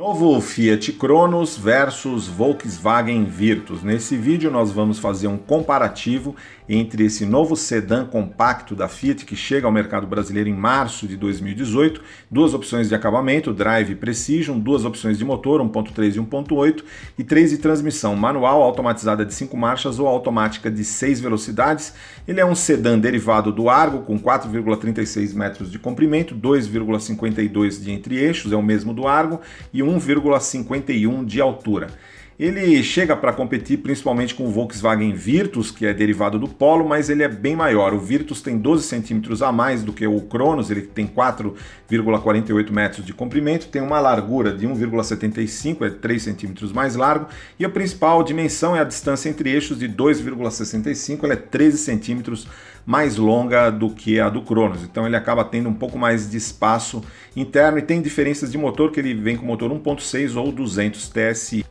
Novo Fiat Cronos versus Volkswagen Virtus. Nesse vídeo nós vamos fazer um comparativo entre esse novo sedã compacto da Fiat que chega ao mercado brasileiro em março de 2018, duas opções de acabamento, Drive Precision, duas opções de motor, 1.3 e 1.8 e três de transmissão, manual, automatizada de 5 marchas ou automática de 6 velocidades. Ele é um sedã derivado do Argo com 4,36 metros de comprimento, 2,52 de entre eixos, é o mesmo do Argo e um 1,51 de altura. Ele chega para competir principalmente com o Volkswagen Virtus, que é derivado do Polo, mas ele é bem maior. O Virtus tem 12 centímetros a mais do que o Cronos, ele tem 4,48 metros de comprimento, tem uma largura de 1,75, é 3 centímetros mais largo, e a principal dimensão é a distância entre eixos de 2,65, ela é 13 centímetros mais longa do que a do Cronos, então ele acaba tendo um pouco mais de espaço interno e tem diferenças de motor, que ele vem com motor 1.6 ou 200 TSI.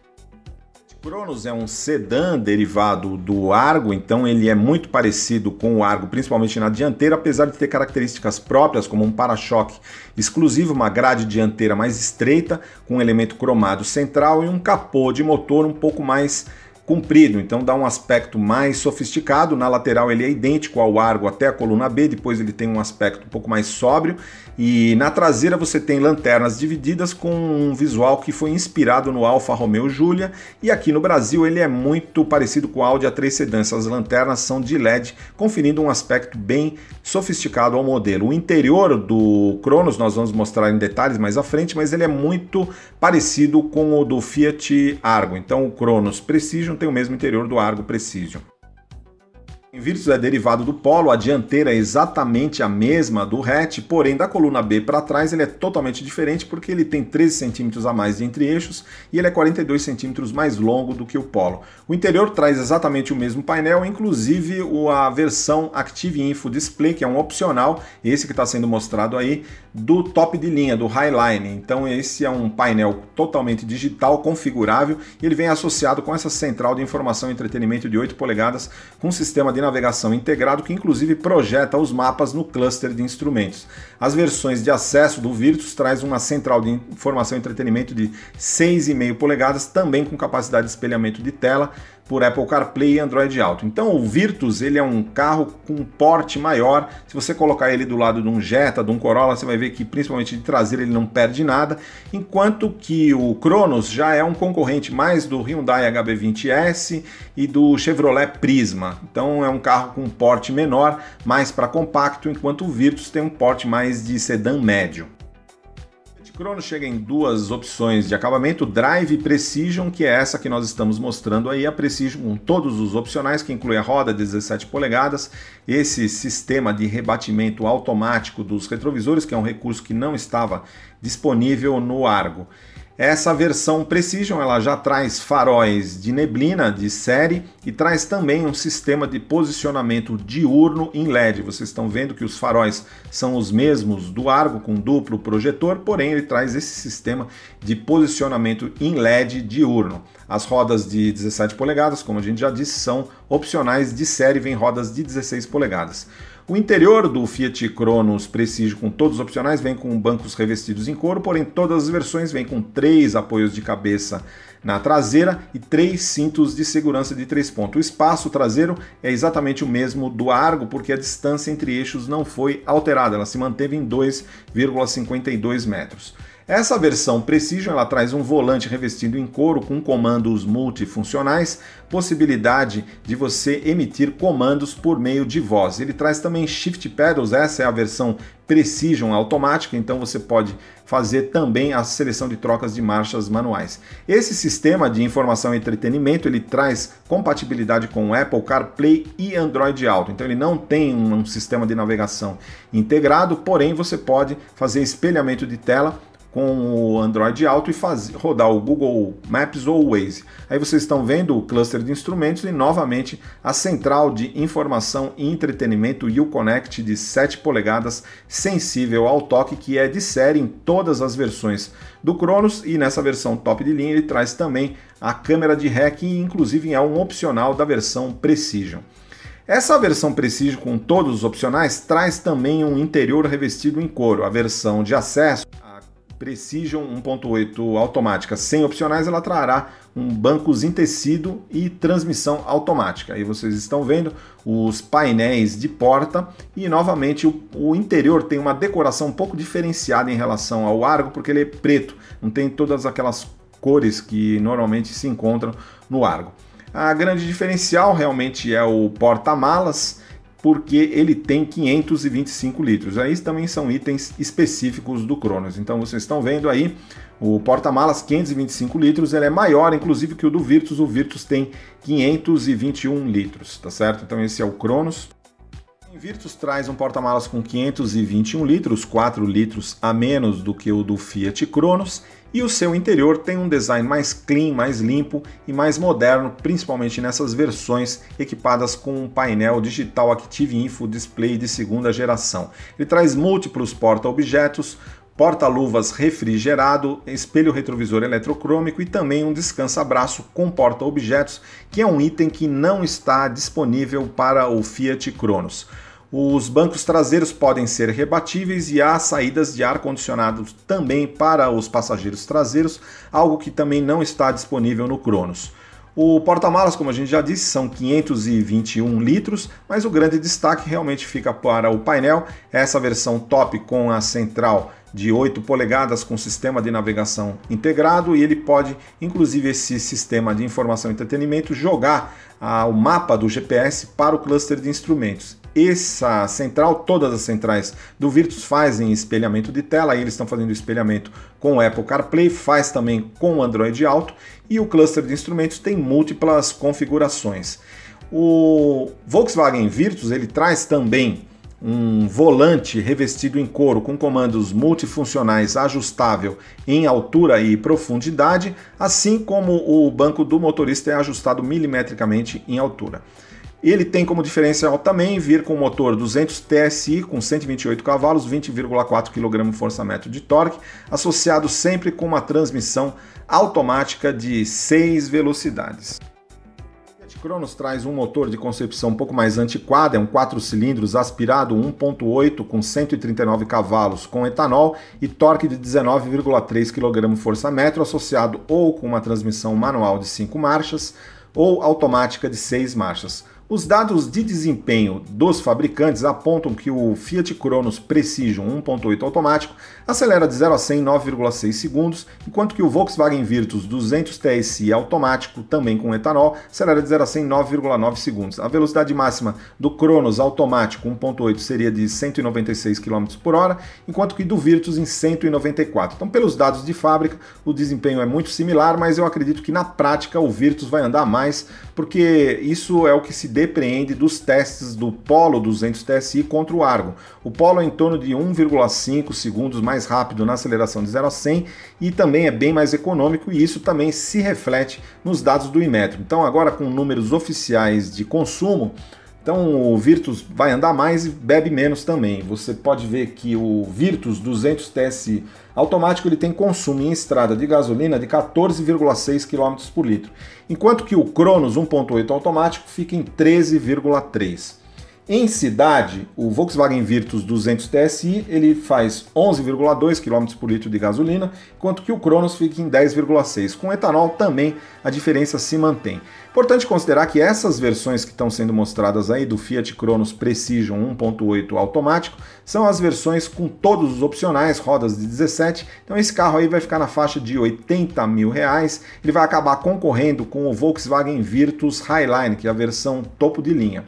Cronos é um sedã derivado do Argo, então ele é muito parecido com o Argo, principalmente na dianteira, apesar de ter características próprias como um para-choque exclusivo, uma grade dianteira mais estreita, com um elemento cromado central e um capô de motor um pouco mais comprido, então dá um aspecto mais sofisticado. Na lateral ele é idêntico ao Argo até a coluna B, depois ele tem um aspecto um pouco mais sóbrio. E na traseira você tem lanternas divididas com um visual que foi inspirado no Alfa Romeo Giulia. E aqui no Brasil ele é muito parecido com o Audi A3 Sedan. Essas lanternas são de LED, conferindo um aspecto bem sofisticado ao modelo. O interior do Cronos nós vamos mostrar em detalhes mais à frente, mas ele é muito parecido com o do Fiat Argo. Então o Cronos Precision tem o mesmo interior do Argo Precision. Em Virtus é derivado do polo, a dianteira é exatamente a mesma do hatch, porém da coluna B para trás ele é totalmente diferente porque ele tem 13 centímetros a mais de entre-eixos e ele é 42 centímetros mais longo do que o polo. O interior traz exatamente o mesmo painel, inclusive a versão Active Info Display, que é um opcional, esse que está sendo mostrado aí, do top de linha, do Highline. Então esse é um painel totalmente digital, configurável, e ele vem associado com essa central de informação e entretenimento de 8 polegadas com sistema de de navegação integrado que inclusive projeta os mapas no cluster de instrumentos. As versões de acesso do Virtus traz uma central de informação e entretenimento de 6,5 polegadas, também com capacidade de espelhamento de tela por Apple CarPlay e Android Auto. Então o Virtus ele é um carro com porte maior. Se você colocar ele do lado de um Jetta, de um Corolla, você vai ver que principalmente de traseira ele não perde nada, enquanto que o Cronos já é um concorrente mais do Hyundai HB20S e do Chevrolet Prisma. Então é um carro com porte menor, mais para compacto, enquanto o Virtus tem um porte mais de sedã médio. Crono chega em duas opções de acabamento, Drive Precision, que é essa que nós estamos mostrando aí, a Precision com todos os opcionais, que inclui a roda 17 polegadas, esse sistema de rebatimento automático dos retrovisores, que é um recurso que não estava disponível no Argo. Essa versão Precision ela já traz faróis de neblina de série e traz também um sistema de posicionamento diurno em LED. Vocês estão vendo que os faróis são os mesmos do Argo com duplo projetor, porém ele traz esse sistema de posicionamento em LED diurno. As rodas de 17 polegadas, como a gente já disse, são opcionais de série, vem rodas de 16 polegadas. O interior do Fiat Cronos Prestige com todos os opcionais vem com bancos revestidos em couro, porém todas as versões vêm com três apoios de cabeça na traseira e três cintos de segurança de três pontos. O espaço traseiro é exatamente o mesmo do Argo, porque a distância entre eixos não foi alterada, ela se manteve em 2,52 metros. Essa versão Precision ela traz um volante revestido em couro com comandos multifuncionais, possibilidade de você emitir comandos por meio de voz. Ele traz também shift pedals, essa é a versão Precision automática, então você pode fazer também a seleção de trocas de marchas manuais. Esse sistema de informação e entretenimento ele traz compatibilidade com Apple CarPlay e Android Auto, então ele não tem um, um sistema de navegação integrado, porém você pode fazer espelhamento de tela com o Android Auto e rodar o Google Maps ou o Waze. Aí vocês estão vendo o cluster de instrumentos e novamente a central de informação e entretenimento Uconnect de 7 polegadas sensível ao toque que é de série em todas as versões do Cronos e nessa versão top de linha ele traz também a câmera de REC e inclusive é um opcional da versão Precision. Essa versão Precision com todos os opcionais traz também um interior revestido em couro. A versão de acesso Precision 1.8 automática sem opcionais, ela trará um bancos em tecido e transmissão automática. Aí vocês estão vendo os painéis de porta e novamente o, o, interior tem uma decoração um pouco diferenciada em relação ao Argo, porque ele é preto, não tem todas aquelas cores que normalmente se encontram no Argo. A grande diferencial realmente é o porta-malas, porque ele tem 525 litros. Aí também são itens específicos do Cronos. Então vocês estão vendo aí o porta-malas 525 litros, ele é maior inclusive que o do Virtus. O Virtus tem 521 litros, tá certo? Então esse é o Cronos. O Virtus traz um porta-malas com 521 litros, 4 litros a menos do que o do Fiat Cronos, e o seu interior tem um design mais clean, mais limpo e mais moderno, principalmente nessas versões equipadas com um painel digital Active Info Display de segunda geração. Ele traz múltiplos porta-objetos, porta-luvas refrigerado, espelho retrovisor eletrocrômico e também um descansa-braço com porta-objetos, que é um item que não está disponível para o Fiat Cronos. Os bancos traseiros podem ser rebatíveis e há saídas de ar-condicionado também para os passageiros traseiros, algo que também não está disponível no Cronos. O porta-malas, como a gente já disse, são 521 litros, mas o grande destaque realmente fica para o painel, essa versão top com a central de 8 polegadas com sistema de navegação integrado e ele pode, inclusive, esse sistema de informação e entretenimento jogar ah, o mapa do GPS para o cluster de instrumentos. Essa central, todas as centrais do Virtus fazem espelhamento de tela, eles estão fazendo espelhamento com o Apple CarPlay, faz também com o Android Auto e o cluster de instrumentos tem múltiplas configurações. O Volkswagen Virtus ele traz também um volante revestido em couro com comandos multifuncionais ajustável em altura e profundidade, assim como o banco do motorista é ajustado milimetricamente em altura. Ele tem como diferencial também vir com motor 200 TSI com 128 cavalos, 20,4 kgfm de torque, associado sempre com uma transmissão automática de 6 velocidades. Cronos traz um motor de concepção um pouco mais antiquada, é um 4 cilindros aspirado 1.8 com 139 cavalos com etanol e torque de 19,3 kgfm associado ou com uma transmissão manual de 5 marchas ou automática de 6 marchas. Os dados de desempenho dos fabricantes apontam que o Fiat Cronos Precision 1.8 automático acelera de 0 a 100 em 9,6 segundos, enquanto que o Volkswagen Virtus 200 TSI automático, também com etanol, acelera de 0 a 100 em 9,9 segundos. A velocidade máxima do Cronos automático 1.8 seria de 196 km por hora, enquanto que do Virtus em 194. Então, pelos dados de fábrica, o desempenho é muito similar, mas eu acredito que na prática o Virtus vai andar mais, porque isso é o que se depreende dos testes do Polo 200 TSI contra o Argo. O Polo é em torno de 1,5 segundos mais rápido na aceleração de 0 a 100 e também é bem mais econômico e isso também se reflete nos dados do Imetro. Então agora com números oficiais de consumo, então o Virtus vai andar mais e bebe menos também. Você pode ver que o Virtus 200 TSI automático ele tem consumo em estrada de gasolina de 14,6 km por litro, enquanto que o Cronos 1.8 automático fica em 13,3 em cidade, o Volkswagen Virtus 200 TSI ele faz 11,2 km por litro de gasolina, enquanto que o Cronos fica em 10,6. Com etanol também a diferença se mantém. Importante considerar que essas versões que estão sendo mostradas aí do Fiat Cronos Precision 1.8 automático são as versões com todos os opcionais, rodas de 17. Então esse carro aí vai ficar na faixa de 80 mil reais. Ele vai acabar concorrendo com o Volkswagen Virtus Highline, que é a versão topo de linha.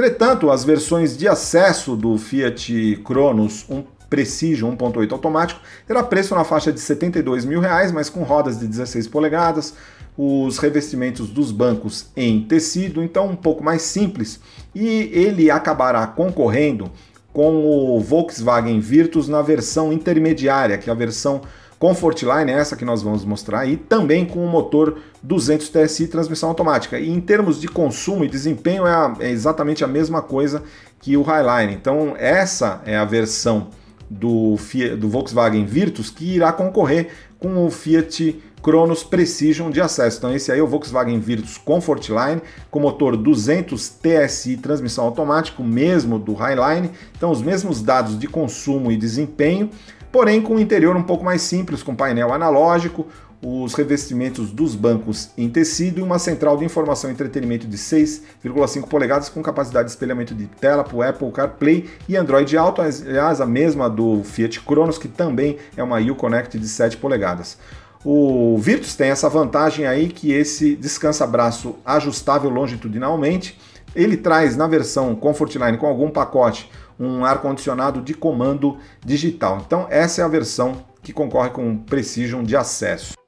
Entretanto, as versões de acesso do Fiat Cronos 1 Precision 1.8 automático terá preço na faixa de R$ 72 mil, reais, mas com rodas de 16 polegadas, os revestimentos dos bancos em tecido, então um pouco mais simples, e ele acabará concorrendo com o Volkswagen Virtus na versão intermediária, que é a versão Comfortline, é essa que nós vamos mostrar, e também com o motor 200 TSI transmissão automática. E em termos de consumo e desempenho é, a, é exatamente a mesma coisa que o Highline. Então essa é a versão do, Fiat, do Volkswagen Virtus que irá concorrer com o Fiat Cronos Precision de acesso. Então esse aí é o Volkswagen Virtus Comfortline com motor 200 TSI, transmissão automática, mesmo do Highline. Então os mesmos dados de consumo e desempenho, porém com um interior um pouco mais simples, com painel analógico, os revestimentos dos bancos em tecido e uma central de informação e entretenimento de 6,5 polegadas com capacidade de espelhamento de tela para o Apple CarPlay e Android Auto, aliás a mesma do Fiat Cronos, que também é uma U-Connect de 7 polegadas. O Virtus tem essa vantagem aí que esse descansa-braço ajustável longitudinalmente, ele traz na versão Comfortline com algum pacote um ar-condicionado de comando digital. Então essa é a versão que concorre com o Precision de acesso.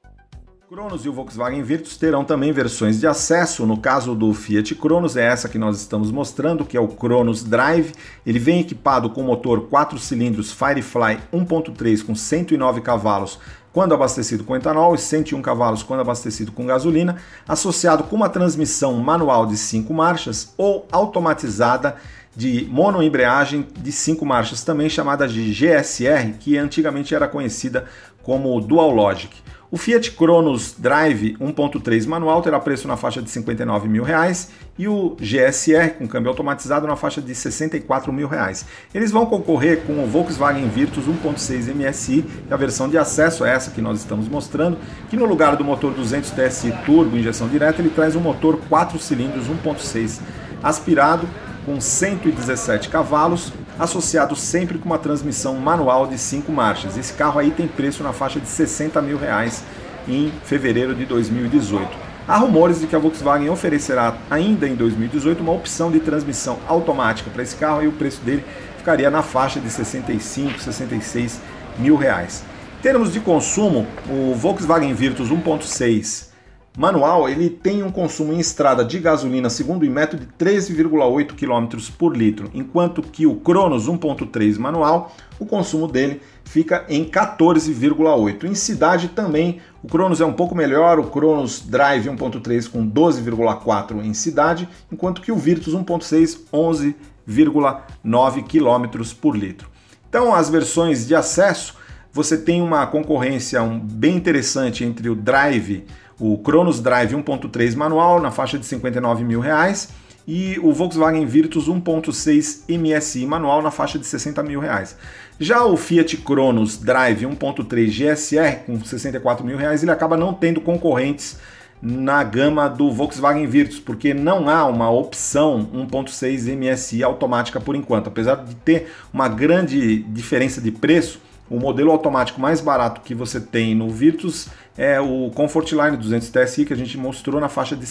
Cronos e o Volkswagen Virtus terão também versões de acesso. No caso do Fiat Cronos, é essa que nós estamos mostrando, que é o Cronos Drive. Ele vem equipado com motor 4 cilindros Firefly 1.3 com 109 cavalos quando abastecido com etanol e 101 cavalos quando abastecido com gasolina, associado com uma transmissão manual de 5 marchas ou automatizada de monoembreagem de 5 marchas também chamada de GSR, que antigamente era conhecida como Dual Logic. O Fiat Cronos Drive 1.3 manual terá preço na faixa de 59 mil reais e o GSR com câmbio automatizado na faixa de 64 mil reais. Eles vão concorrer com o Volkswagen Virtus 1.6 MSI, a versão de acesso é essa que nós estamos mostrando, que no lugar do motor 200 TSI turbo injeção direta, ele traz um motor 4 cilindros 1.6 aspirado com 117 cavalos associado sempre com uma transmissão manual de cinco marchas. Esse carro aí tem preço na faixa de 60 mil reais em fevereiro de 2018. Há rumores de que a Volkswagen oferecerá ainda em 2018 uma opção de transmissão automática para esse carro e o preço dele ficaria na faixa de 65, 66 mil reais. Em termos de consumo, o Volkswagen Virtus 1.6 manual ele tem um consumo em estrada de gasolina, segundo o Inmetro, de 13,8 km por litro, enquanto que o Cronos 1.3 manual, o consumo dele fica em 14,8. Em cidade também, o Cronos é um pouco melhor, o Cronos Drive 1.3 com 12,4 em cidade, enquanto que o Virtus 1.6 11,9 km por litro. Então, as versões de acesso, você tem uma concorrência bem interessante entre o Drive o Cronos Drive 1.3 manual na faixa de 59 mil reais e o Volkswagen Virtus 1.6 MSI manual na faixa de 60 mil reais. Já o Fiat Cronos Drive 1.3 GSR com 64 mil reais ele acaba não tendo concorrentes na gama do Volkswagen Virtus, porque não há uma opção 1.6 MSI automática por enquanto. Apesar de ter uma grande diferença de preço, o modelo automático mais barato que você tem no Virtus é o Comfortline 200 TSI, que a gente mostrou na faixa de R$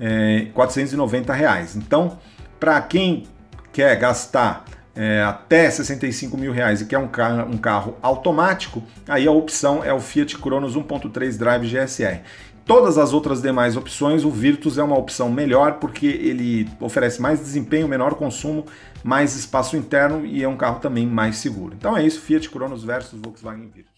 73.490. É, então, para quem quer gastar é, até 65 mil reais e quer um carro, um carro automático, aí a opção é o Fiat Cronos 1.3 Drive GSR todas as outras demais opções, o Virtus é uma opção melhor porque ele oferece mais desempenho, menor consumo, mais espaço interno e é um carro também mais seguro. Então é isso, Fiat Cronos versus Volkswagen Virtus.